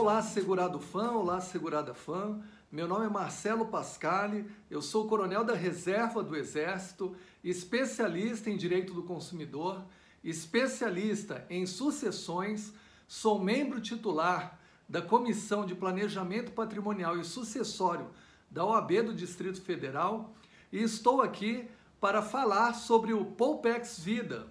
Olá, segurado fã, olá, segurada fã. Meu nome é Marcelo Pascali, eu sou coronel da Reserva do Exército, especialista em direito do consumidor, especialista em sucessões, sou membro titular da Comissão de Planejamento Patrimonial e Sucessório da OAB do Distrito Federal e estou aqui para falar sobre o Poupex Vida.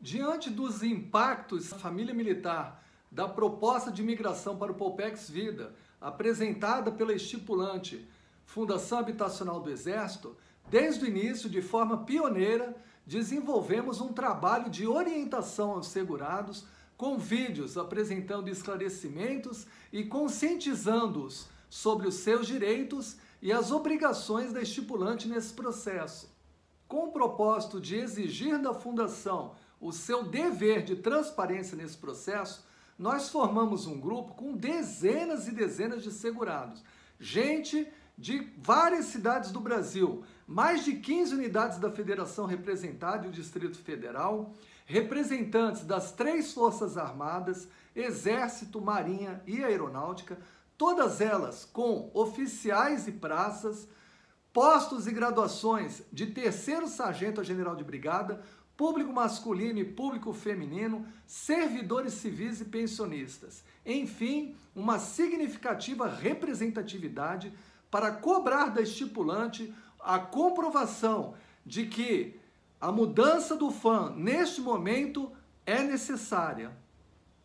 Diante dos impactos da família militar da proposta de migração para o Popex Vida, apresentada pela estipulante Fundação Habitacional do Exército, desde o início, de forma pioneira, desenvolvemos um trabalho de orientação aos segurados com vídeos apresentando esclarecimentos e conscientizando-os sobre os seus direitos e as obrigações da estipulante nesse processo. Com o propósito de exigir da Fundação o seu dever de transparência nesse processo, nós formamos um grupo com dezenas e dezenas de segurados. Gente de várias cidades do Brasil, mais de 15 unidades da federação representada e o Distrito Federal, representantes das três Forças Armadas, Exército, Marinha e Aeronáutica, todas elas com oficiais e praças, postos e graduações de terceiro sargento a general de brigada, público masculino e público feminino, servidores civis e pensionistas. Enfim, uma significativa representatividade para cobrar da estipulante a comprovação de que a mudança do fã neste momento é necessária.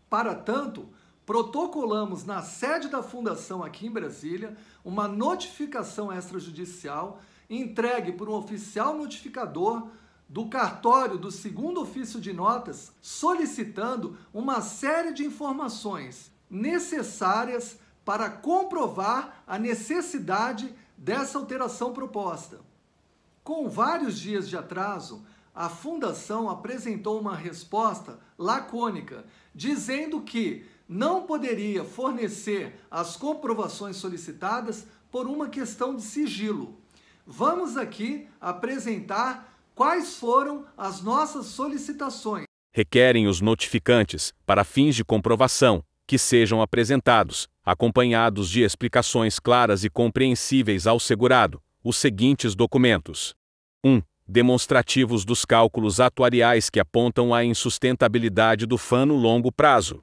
Para tanto, protocolamos na sede da fundação aqui em Brasília uma notificação extrajudicial entregue por um oficial notificador do cartório do segundo ofício de notas solicitando uma série de informações necessárias para comprovar a necessidade dessa alteração proposta. Com vários dias de atraso, a fundação apresentou uma resposta lacônica, dizendo que não poderia fornecer as comprovações solicitadas por uma questão de sigilo. Vamos aqui apresentar quais foram as nossas solicitações. Requerem os notificantes, para fins de comprovação, que sejam apresentados, acompanhados de explicações claras e compreensíveis ao segurado, os seguintes documentos: 1. Um, demonstrativos dos cálculos atuariais que apontam à insustentabilidade do FAN no longo prazo.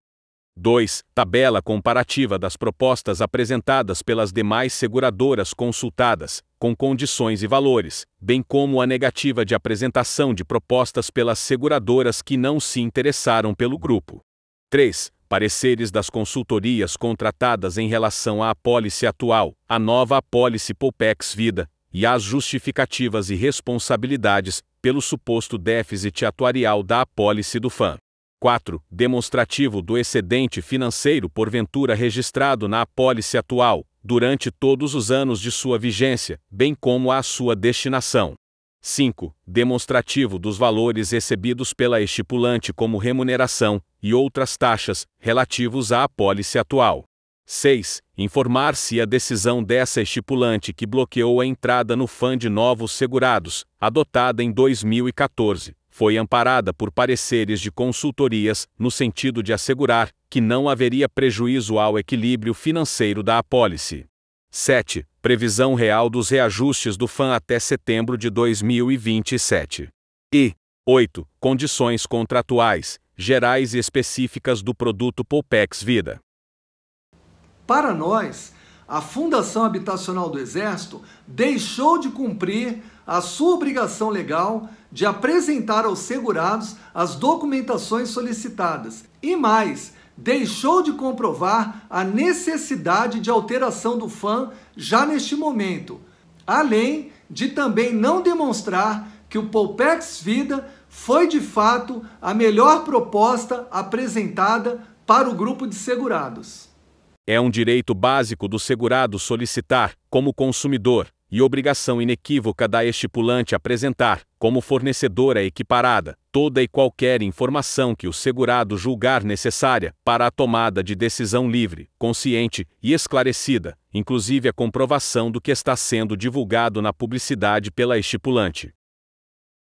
2. Tabela comparativa das propostas apresentadas pelas demais seguradoras consultadas, com condições e valores, bem como a negativa de apresentação de propostas pelas seguradoras que não se interessaram pelo grupo. 3. Pareceres das consultorias contratadas em relação à apólice atual, à nova apólice Poupex Vida, e às justificativas e responsabilidades pelo suposto déficit atuarial da apólice do FAM. 4. Demonstrativo do excedente financeiro porventura registrado na apólice atual, durante todos os anos de sua vigência, bem como à sua destinação. 5. Demonstrativo dos valores recebidos pela estipulante como remuneração e outras taxas relativos à apólice atual. 6. Informar se a decisão dessa estipulante que bloqueou a entrada no fã de novos segurados, adotada em 2014, foi amparada por pareceres de consultorias no sentido de assegurar que não haveria prejuízo ao equilíbrio financeiro da apólice. 7. Previsão real dos reajustes do FAM até setembro de 2027. E 8. Condições contratuais, gerais e específicas do produto Poupex Vida. Para nós, a Fundação Habitacional do Exército deixou de cumprir a sua obrigação legal de apresentar aos segurados as documentações solicitadas e mais, deixou de comprovar a necessidade de alteração do FAM já neste momento, além de também não demonstrar que o Polpex Vida foi de fato a melhor proposta apresentada para o grupo de segurados. É um direito básico do segurado solicitar, como consumidor, e obrigação inequívoca da estipulante apresentar, como fornecedora equiparada, toda e qualquer informação que o segurado julgar necessária para a tomada de decisão livre, consciente e esclarecida, inclusive a comprovação do que está sendo divulgado na publicidade pela estipulante.